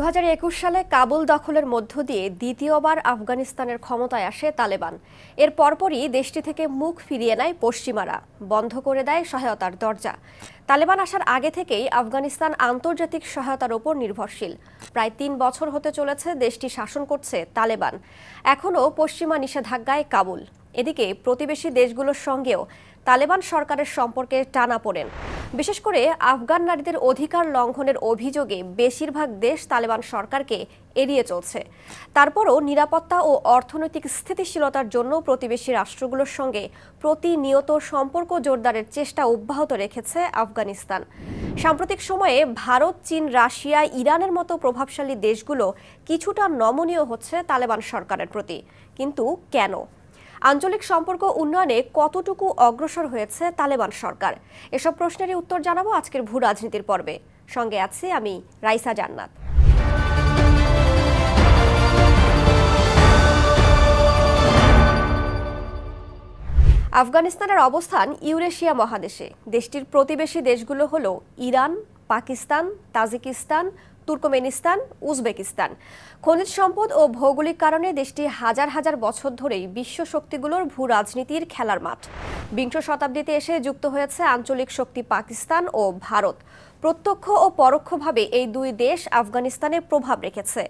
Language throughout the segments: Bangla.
দু সালে কাবুল দখলের মধ্য দিয়ে দ্বিতীয়বার আফগানিস্তানের ক্ষমতায় আসে তালেবান এর পরপরই দেশটি থেকে মুখ ফিরিয়ে নেয় পশ্চিমারা বন্ধ করে দেয় সহায়তার দরজা তালেবান আসার আগে থেকেই আফগানিস্তান আন্তর্জাতিক সহায়তার ওপর নির্ভরশীল প্রায় তিন বছর হতে চলেছে দেশটি শাসন করছে তালেবান এখনও পশ্চিমা নিষেধাজ্ঞায় কাবুল এদিকে প্রতিবেশী দেশগুলোর সঙ্গেও তালেবান সরকারের সম্পর্কে টানা পড়েন বিশেষ করে আফগান নারীদের অধিকার লঙ্ঘনের অভিযোগে বেশিরভাগ দেশ তালেবান সরকারকে এড়িয়ে চলছে তারপরও নিরাপত্তা ও অর্থনৈতিক স্থিতিশীলতার জন্য প্রতিবেশী রাষ্ট্রগুলোর সঙ্গে প্রতিনিয়ত সম্পর্ক জোরদারের চেষ্টা অব্যাহত রেখেছে আফগানিস্তান সাম্প্রতিক সময়ে ভারত চীন রাশিয়া ইরানের মতো প্রভাবশালী দেশগুলো কিছুটা নমনীয় হচ্ছে তালেবান সরকারের প্রতি কিন্তু কেন আঞ্চলিক সম্পর্ক উন্নয়নে কতটুকু অগ্রসর হয়েছে তালেবান সরকার এসব প্রশ্নেরই উত্তর জানাবো আজকের ভূ রাজনীতির পর্বে সঙ্গে আছে আমি রাইসা জান্নাত আফগানিস্তানের অবস্থান ইউরেশিয়া মহাদেশে দেশটির প্রতিবেশী দেশগুলো হলো Iran Pakistan Tajikistan Turkmenistan Uzbekistan খনিজ সম্পদ ও ভৌগোলিক কারণে দেশটি হাজার হাজার বছর ধরেই বিশ্ব শক্তিগুলোর ভূ রাজনীতির খেলার মাঠ বিংশ শতাব্দীতে এসে যুক্ত হয়েছে আঞ্চলিক শক্তি পাকিস্তান ও ভারত প্রত্যক্ষ ও পরোক্ষভাবে এই দুই দেশ আফগানিস্তানে প্রভাব রেখেছে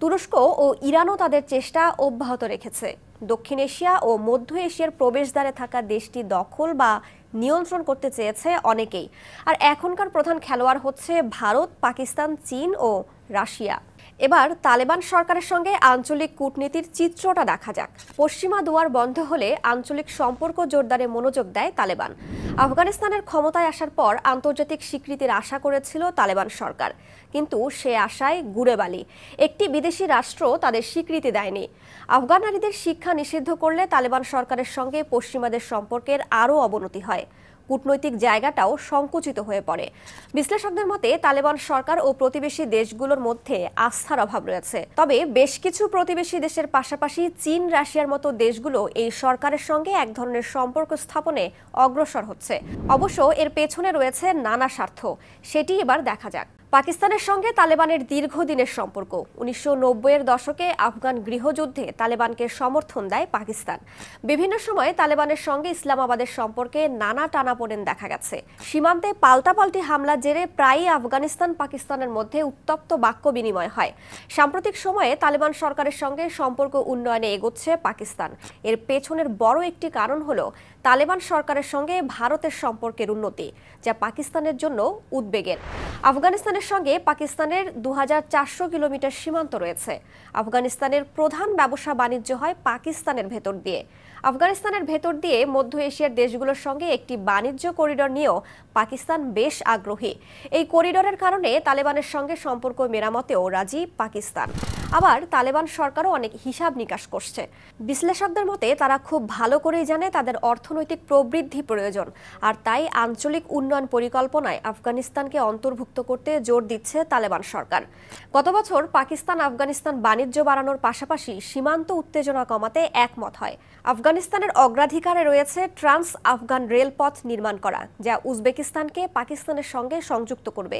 তুরস্ক ও ইরানও তাদের চেষ্টা অব্যাহত রেখেছে দক্ষিণ এশিয়া ও মধ্য এশিয়ার প্রবেশদ্বারে থাকা দেশটি দখল বা নিয়ন্ত্রণ করতে চেয়েছে অনেকেই আর এখনকার প্রধান খেলোয়াড় হচ্ছে ভারত পাকিস্তান চীন ও রাশিয়া এবার তালেবান সরকারের সঙ্গে আঞ্চলিক কূটনীতির চিত্রটা দেখা যাক পশ্চিমা দুয়ার বন্ধ হলে আঞ্চলিক সম্পর্ক জোরদারে মনোযোগ দেয় তালেবান আফগানিস্তানের ক্ষমতায় আসার পর আন্তর্জাতিক স্বীকৃতির আশা করেছিল তালেবান সরকার কিন্তু সে আশায় গুড়েবালি একটি বিদেশি রাষ্ট্র তাদের স্বীকৃতি দেয়নি আফগান নারীদের শিক্ষা নিষিদ্ধ করলে তালেবান সরকারের সঙ্গে পশ্চিমাদের সম্পর্কের আরও অবনতি হয় কূটনৈতিক জায়গাটাও সংকুচিত হয়ে পড়ে বিশ্লেষকদের মতে তালেবান সরকার ও প্রতিবেশী দেশগুলোর মধ্যে আস্থার অভাব রয়েছে তবে বেশ কিছু প্রতিবেশী দেশের পাশাপাশি চীন রাশিয়ার মতো দেশগুলো এই সরকারের সঙ্গে এক ধরনের সম্পর্ক স্থাপনে অগ্রসর হচ্ছে অবশ্য এর পেছনে রয়েছে নানা স্বার্থ সেটি এবার দেখা যাক পাকিস্তানের সঙ্গে তালেবানের দীর্ঘদিনের সম্পর্ক উনিশশো এর দশকে আফগান গৃহযুদ্ধে তালেবানকে সমর্থন দেয় পাকিস্তান বিভিন্ন সময়ে তালেবানের সঙ্গে ইসলামাবাদের সম্পর্কে নানা টানাপোড়েন দেখা গেছে সীমান্তে পাল্টাপাল্টি হামলা জেরে প্রায়ই আফগানিস্তান পাকিস্তানের মধ্যে উত্তপ্ত বাক্য বিনিময় হয় সাম্প্রতিক সময়ে তালেবান সরকারের সঙ্গে সম্পর্ক উন্নয়নে এগোচ্ছে পাকিস্তান এর পেছনের বড় একটি কারণ হলো তালেবান সরকারের সঙ্গে ভারতের সম্পর্কের উন্নতি যা পাকিস্তানের জন্য উদ্বেগের আফগানিস্তানের সঙ্গে পাকিস্তানের দু কিলোমিটার সীমান্ত রয়েছে আফগানিস্তানের প্রধান ব্যবসা বাণিজ্য হয় পাকিস্তানের ভেতর দিয়ে আফগানিস্তানের ভেতর দিয়ে মধ্য এশিয়ার দেশগুলোর সঙ্গে একটি বাণিজ্য করিডর নিয়েও পাকিস্তান বেশ আগ্রহী এই করিডরের কারণে তালেবানের সঙ্গে সম্পর্ক মেরামতেও রাজি পাকিস্তান আবার তালেবান সরকারও অনেক হিসাব নিকাশ করছে বিশ্লেষকদের মতে তারা খুব ভালো করেই জানে তাদের অর্থনৈতিক প্রবৃদ্ধি প্রয়োজন আর তাই আঞ্চলিক উন্নয়ন পরিকল্পনায় আফগানিস্তানকে অন্তর্ভুক্ত করতে জোর দিচ্ছে তালেবান সরকার গত বছর পাকিস্তান আফগানিস্তান বাণিজ্য বাড়ানোর পাশাপাশি সীমান্ত উত্তেজনা কমাতে একমত হয় আফগানিস্তানের অগ্রাধিকারে রয়েছে ট্রান্স আফগান রেলপথ নির্মাণ করা যা উজবেকিস্তানকে পাকিস্তানের সঙ্গে সংযুক্ত করবে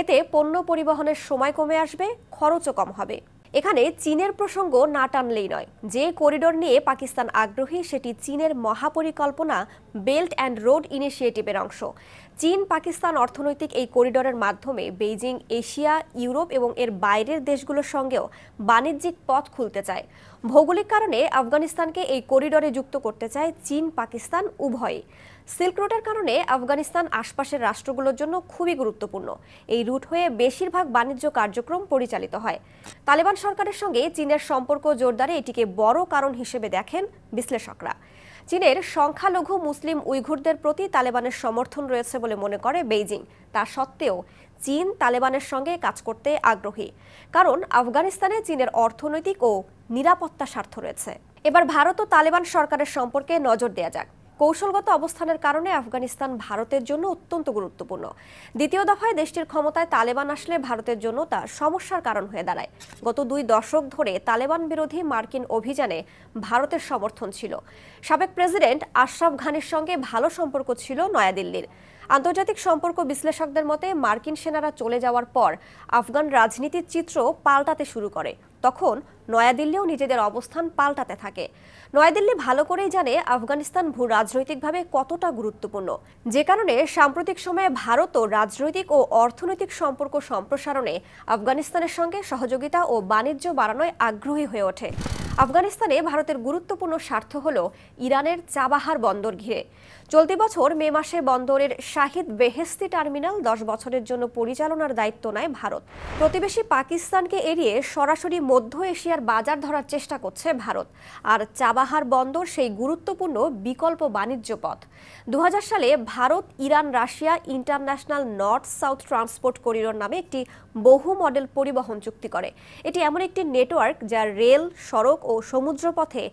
এতে পণ্য পরিবহনের সময় কমে আসবে খরচও কম হবে এখানে চীনের প্রসঙ্গ না টানলেই নয় যে করিডোর নিয়ে পাকিস্তান আগ্রহী সেটি চীনের মহাপরিকল্পনা বেল্ট অ্যান্ড রোড ইনিশিয়েটিভের অংশ চীন পাকিস্তান অর্থনৈতিক এই করিডোরের মাধ্যমে বেইজিং এশিয়া ইউরোপ এবং এর বাইরের দেশগুলোর সঙ্গেও বাণিজ্যিক পথ খুলতে চায় ভৌগোলিক কারণে আফগানিস্তানকে এই করিডোরে যুক্ত করতে চায় চীন পাকিস্তান উভয় সিল্ক রুটের কারণে আফগানিস্তান আশপাশের রাষ্ট্রগুলোর জন্য খুবই গুরুত্বপূর্ণ এই রুট হয়ে বেশিরভাগ বাণিজ্য কার্যক্রম পরিচালিত হয় তালেবান সরকারের সঙ্গে চীনের সম্পর্ক জোরদারে এটিকে বড় কারণ হিসেবে দেখেন বিশ্লেষকরা চীনের সংখ্যালঘু মুসলিম উইঘুরদের প্রতি তালেবানের সমর্থন রয়েছে বলে মনে করে বেইজিং তা সত্ত্বেও চীন তালেবানের সঙ্গে কাজ করতে আগ্রহী কারণ আফগানিস্তানে চীনের অর্থনৈতিক ও নিরাপত্তা স্বার্থ রয়েছে এবার ভারত ও তালেবান সরকারের সম্পর্কে নজর দেয়া যাক কৌশলগত অবস্থানের কারণে আফগানিস্তান ভারতের জন্য অত্যন্ত গুরুত্বপূর্ণ দ্বিতীয় দফায় দেশটির ক্ষমতায় তালেবান আসলে ভারতের জন্য তা সমস্যার কারণ হয়ে দাঁড়ায় গত দুই দশক ধরে তালেবান বিরোধী মার্কিন অভিযানে ভারতের সমর্থন ছিল সাবেক প্রেসিডেন্ট আশরাফ ঘানির সঙ্গে ভালো সম্পর্ক ছিল নয়াদিল্লির আন্তর্জাতিক সম্পর্ক বিশ্লেষকদের মতে মার্কিন সেনারা চলে যাওয়ার পর আফগান রাজনীতির চিত্র পাল্টাতে শুরু করে তখন নয়াদিল্লিও নিজেদের অবস্থান পাল্টাতে থাকে নয়াদিল্লি ভালো করেই জানে আফগানিস্তান ভূ রাজনৈতিকভাবে কতটা গুরুত্বপূর্ণ যে কারণে সাম্প্রতিক সময়ে ভারতও রাজনৈতিক ও অর্থনৈতিক সম্পর্ক সম্প্রসারণে আফগানিস্তানের সঙ্গে সহযোগিতা ও বাণিজ্য বাড়ানোয় আগ্রহী হয়ে ওঠে আফগানিস্তানে ভারতের গুরুত্বপূর্ণ স্বার্থ হল ইরানের চাবাহার বন্দর ঘিরে চলতি বছর মে মাসে বন্দরের শাহিদ বেহেস্তি টার্মিনাল দশ বছরের জন্য পরিচালনার দায়িত্ব নেয় ভারত প্রতিবেশী পাকিস্তানকে এড়িয়ে সরাসরি মধ্য এশিয়ার বাজার ধরার চেষ্টা করছে ভারত আর চাবাহার বন্দর সেই গুরুত্বপূর্ণ বিকল্প বাণিজ্য পথ দু সালে Bharat Iran Russia international north south transport corridor নামে একটি বহু মডেল পরিবহন চুক্তি করে এটি এমন একটি নেটওয়ার্ক যা রেল সড়ক ও সমুদ্রপথে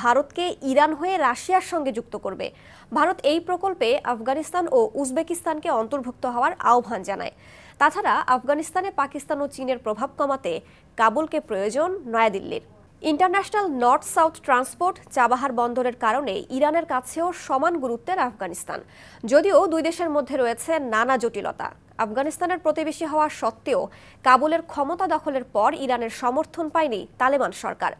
ভারতকে ইরান হয়ে রাশিয়ার সঙ্গে যুক্ত করবে ভারত এই প্রকল্পে আফগানিস্তান ও উজবেকিস্তানকে অন্তর্ভুক্ত হওয়ার আহ্বান জানায় তাছাড়া আফগানিস্তানে পাকিস্তান ও চীনের প্রভাব কমাতে কাবুলকে প্রয়োজন নয়াদিল্লির international north south transport Chabahar বন্দরের কারণে ইরানের কাছেও সমান গুরুত্বের আফগানিস্তান যদিও দুই দেশের মধ্যে রয়েছে নানা জটিলতা আফগানিস্তানের প্রতিবেশী হওয়া সত্ত্বেও কাবুলের ক্ষমতা দখলের পর ইরানের সমর্থন পায়নি তালেবান সরকার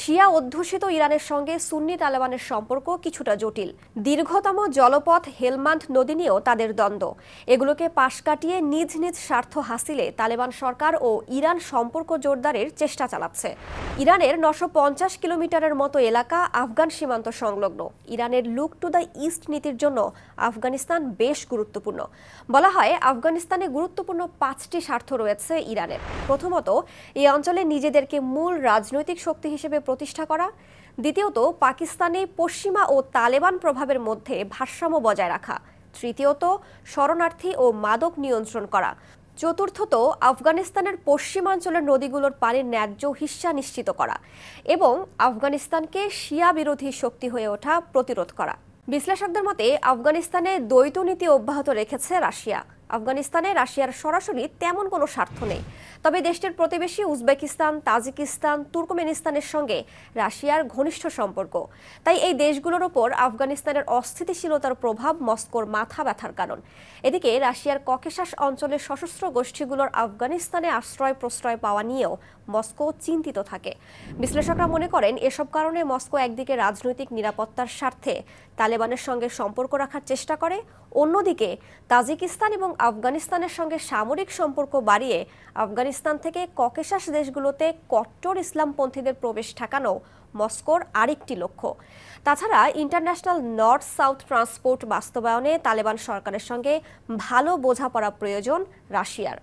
শিয়া অধ্যুষিত ইরানের সঙ্গে সুন্নি তালেবানের সম্পর্ক কিছুটা জটিল দীর্ঘতম জলপথ হেলমান্ড নদী নিয়েও তাদের দ্বন্দ্ব এগুলোকে পাশ কাটিয়ে নিজ নিজ স্বার্থ হাসিলে তালেবান সরকার ও ইরান সম্পর্ক জোরদারের চেষ্টা চালাচ্ছে ইরানের নশো পঞ্চাশ কিলোমিটারের মতো এলাকা আফগান সীমান্ত সংলগ্ন ইরানের লুক টু দ্য ইস্ট নীতির জন্য আফগানিস্তান বেশ গুরুত্বপূর্ণ বলা হয় আফগানিস্তান পাকিস্তানে গুরুত্বপূর্ণ পাঁচটি স্বার্থ রয়েছে ইরানের প্রথমত এই অঞ্চলে নিজেদেরকে মূল রাজনৈতিক শক্তি হিসেবে প্রতিষ্ঠা করা দ্বিতীয়ত পাকিস্তানে পশ্চিমা ও তালেবান প্রভাবের মধ্যে ভারসাম্য বজায় রাখা তৃতীয়ত শরণার্থী ও মাদক নিয়ন্ত্রণ করা চতুর্থত আফগানিস্তানের পশ্চিমাঞ্চলের নদীগুলোর পানির ন্যায্য হিস্যা নিশ্চিত করা এবং আফগানিস্তানকে শিয়া বিরোধী শক্তি হয়ে ওঠা প্রতিরোধ করা বিশ্লেষকদের মতে আফগানিস্তানে দ্বৈত নীতি অব্যাহত রেখেছে রাশিয়া আফগানিস্তানে রাশিয়ার সরাসরি তেমন কোনো স্বার্থ নেই তবে দেশটির প্রতিবেশী উজবেকিস্তান তাজিকিস্তান তুর্কমেনিস্তানের সঙ্গে রাশিয়ার ঘনিষ্ঠ সম্পর্ক তাই এই দেশগুলোর ওপর আফগানিস্তানের অস্থিতিশীলতার প্রভাব মস্কোর মাথা ব্যথার কারণ এদিকে রাশিয়ার ককেশাস অঞ্চলের সশস্ত্র গোষ্ঠীগুলোর আফগানিস্তানে আশ্রয় প্রশ্রয় পাওয়া নিয়েও মস্কো চিন্তিত থাকে বিশ্লেষকরা মনে করেন এসব কারণে মস্কো একদিকে রাজনৈতিক নিরাপত্তার স্বার্থে তালেবানের সঙ্গে সম্পর্ক রাখার চেষ্টা করে অন্যদিকে তাজিকিস্তান এবং আফগানিস্তানের সঙ্গে সামরিক সম্পর্ক বাড়িয়ে আফগানিস্তান থেকে ককেশাস দেশগুলোতে কট্টর ইসলামপন্থীদের প্রবেশ ঠেকানো মস্কোর আরেকটি লক্ষ্য তাছাড়া ইন্টারন্যাশনাল নর্থ সাউথ ট্রান্সপোর্ট বাস্তবায়নে তালেবান সরকারের সঙ্গে ভালো বোঝাপড়া প্রয়োজন রাশিয়ার